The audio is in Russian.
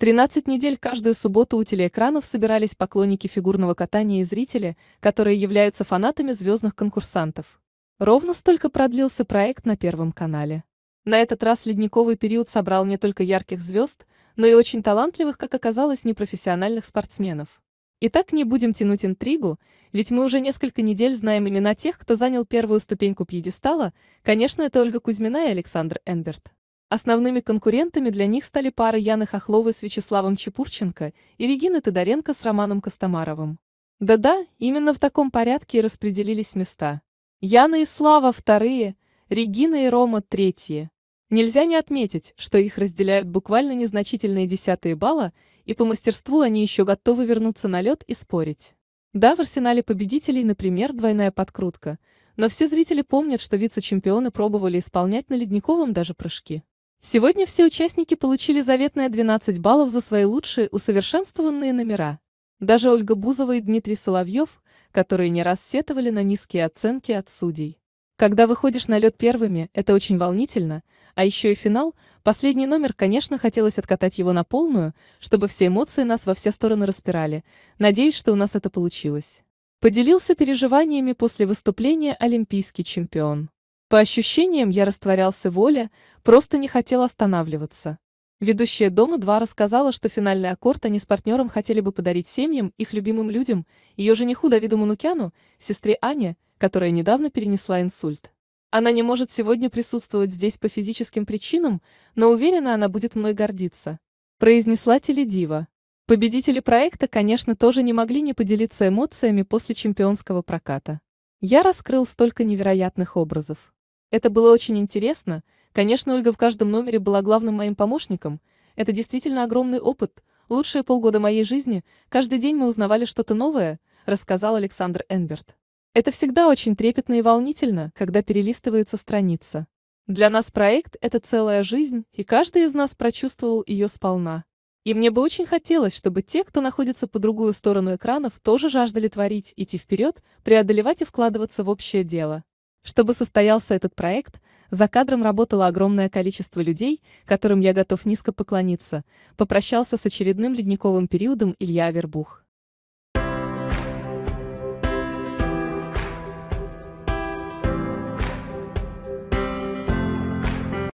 13 недель каждую субботу у телеэкранов собирались поклонники фигурного катания и зрители, которые являются фанатами звездных конкурсантов. Ровно столько продлился проект на Первом канале. На этот раз ледниковый период собрал не только ярких звезд, но и очень талантливых, как оказалось, непрофессиональных спортсменов. Итак, не будем тянуть интригу, ведь мы уже несколько недель знаем имена тех, кто занял первую ступеньку пьедестала, конечно, это Ольга Кузьмина и Александр Энберт. Основными конкурентами для них стали пары Яны Хохловой с Вячеславом Чепурченко и Регины Тодоренко с Романом Костомаровым. Да-да, именно в таком порядке и распределились места. Яна и Слава вторые, Регина и Рома третьи. Нельзя не отметить, что их разделяют буквально незначительные десятые балла, и по мастерству они еще готовы вернуться на лед и спорить. Да, в арсенале победителей, например, двойная подкрутка, но все зрители помнят, что вице-чемпионы пробовали исполнять на ледниковом даже прыжки. Сегодня все участники получили заветные 12 баллов за свои лучшие усовершенствованные номера. Даже Ольга Бузова и Дмитрий Соловьев, которые не раз сетовали на низкие оценки от судей. Когда выходишь на лед первыми, это очень волнительно, а еще и финал, последний номер, конечно, хотелось откатать его на полную, чтобы все эмоции нас во все стороны распирали. Надеюсь, что у нас это получилось. Поделился переживаниями после выступления олимпийский чемпион. По ощущениям я растворялся в воле, просто не хотел останавливаться. Ведущая «Дома-2» рассказала, что финальный аккорд они с партнером хотели бы подарить семьям, их любимым людям, ее жениху Давиду Манукяну, сестре Ане, которая недавно перенесла инсульт. Она не может сегодня присутствовать здесь по физическим причинам, но уверена, она будет мной гордиться. Произнесла теледива. Победители проекта, конечно, тоже не могли не поделиться эмоциями после чемпионского проката. Я раскрыл столько невероятных образов. Это было очень интересно. Конечно, Ольга в каждом номере была главным моим помощником. Это действительно огромный опыт. Лучшие полгода моей жизни, каждый день мы узнавали что-то новое, рассказал Александр Энберт. Это всегда очень трепетно и волнительно, когда перелистывается страница. Для нас проект – это целая жизнь, и каждый из нас прочувствовал ее сполна. И мне бы очень хотелось, чтобы те, кто находится по другую сторону экранов, тоже жаждали творить, идти вперед, преодолевать и вкладываться в общее дело. Чтобы состоялся этот проект, за кадром работало огромное количество людей, которым я готов низко поклониться, попрощался с очередным ледниковым периодом Илья Вербух.